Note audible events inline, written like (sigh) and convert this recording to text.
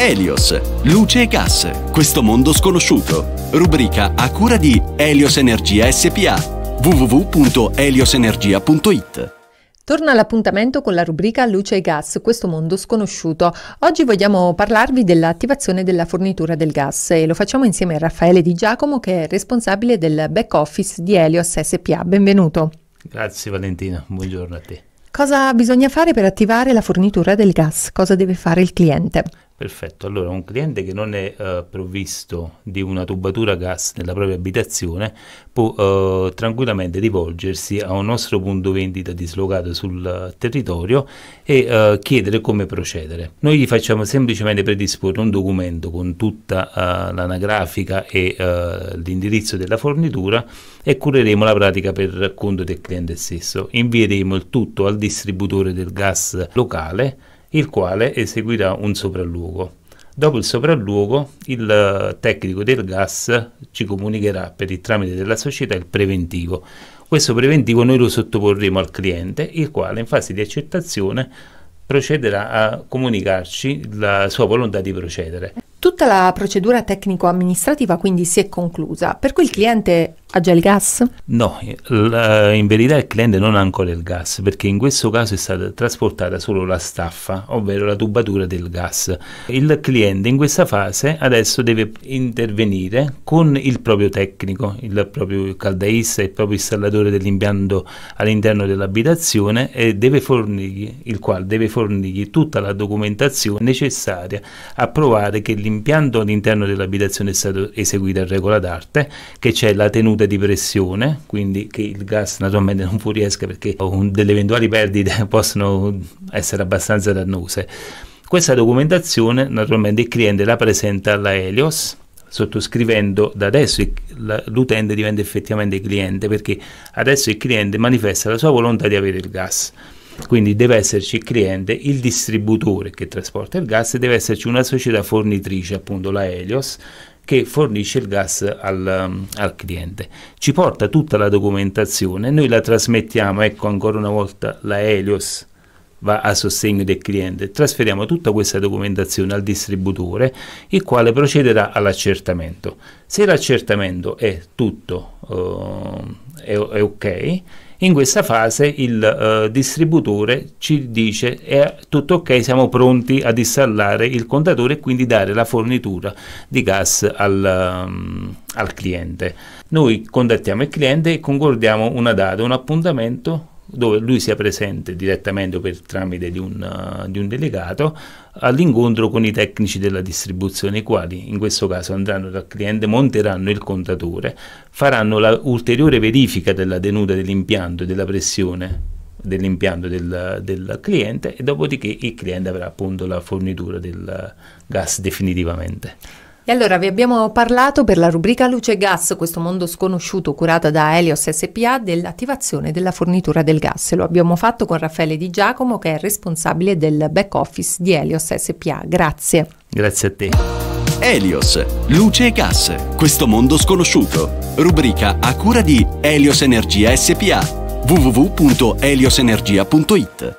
Helios, luce e gas, questo mondo sconosciuto. Rubrica a cura di Helios Energia SPA www.heliosenergia.it Torna all'appuntamento con la rubrica Luce e gas, questo mondo sconosciuto. Oggi vogliamo parlarvi dell'attivazione della fornitura del gas e lo facciamo insieme a Raffaele Di Giacomo che è responsabile del back office di Helios SPA. Benvenuto. Grazie Valentina, buongiorno a te. Cosa bisogna fare per attivare la fornitura del gas? Cosa deve fare il cliente? Perfetto, allora un cliente che non è eh, provvisto di una tubatura gas nella propria abitazione può eh, tranquillamente rivolgersi a un nostro punto vendita dislocato sul eh, territorio e eh, chiedere come procedere. Noi gli facciamo semplicemente predisporre un documento con tutta eh, l'anagrafica e eh, l'indirizzo della fornitura e cureremo la pratica per conto del cliente stesso. Invieremo il tutto al distributore del gas locale il quale eseguirà un sopralluogo. Dopo il sopralluogo, il eh, tecnico del gas ci comunicherà per il tramite della società il preventivo. Questo preventivo noi lo sottoporremo al cliente, il quale in fase di accettazione procederà a comunicarci la sua volontà di procedere. Tutta la procedura tecnico-amministrativa quindi si è conclusa, per cui il cliente ha già il gas? No, eh, in verità il cliente non ha ancora il gas perché in questo caso è stata trasportata solo la staffa, ovvero la tubatura del gas. Il cliente in questa fase adesso deve intervenire con il proprio tecnico, il proprio caldaista, il proprio installatore dell'impianto all'interno dell'abitazione e deve fornirgli, il quale deve fornirgli tutta la documentazione necessaria a provare che l'impianto all'interno dell'abitazione è stato eseguito a regola d'arte, che c'è la tenuta punte di pressione, quindi che il gas naturalmente non fuoriesca perché delle eventuali perdite (laughs) possono essere abbastanza dannose. Questa documentazione naturalmente il cliente la presenta alla Helios sottoscrivendo da adesso l'utente diventa effettivamente cliente perché adesso il cliente manifesta la sua volontà di avere il gas. Quindi deve esserci il cliente, il distributore che trasporta il gas e deve esserci una società fornitrice, appunto la Helios, che fornisce il gas al, um, al, cliente. Ci porta tutta la documentazione, noi la trasmettiamo, ecco ancora una volta la Helios va a sostegno del cliente, trasferiamo tutta questa documentazione al distributore, il quale procederà all'accertamento. Se l'accertamento è tutto, eh, è, è ok, in questa fase il eh, distributore ci dice è tutto ok, siamo pronti ad installare il contatore e quindi dare la fornitura di gas al, um, al cliente. Noi contattiamo il cliente e concordiamo una data, un appuntamento dove lui sia presente direttamente o per tramite di un, uh, di un, delegato all'incontro con i tecnici della distribuzione, i quali in questo caso andranno dal cliente, monteranno il contatore, faranno l'ulteriore verifica della tenuta dell'impianto e della pressione dell'impianto del, del, cliente e dopodiché il cliente avrà appunto la fornitura del gas definitivamente. E allora vi abbiamo parlato per la rubrica Luce e Gas, questo mondo sconosciuto curata da Helios SPA, dell'attivazione della fornitura del gas. Lo abbiamo fatto con Raffaele Di Giacomo che è responsabile del back office di Helios SPA. Grazie. Grazie a te. Helios, luce e gas, questo mondo sconosciuto. Rubrica a cura di Helios Energia SPA www.eliosenergia.it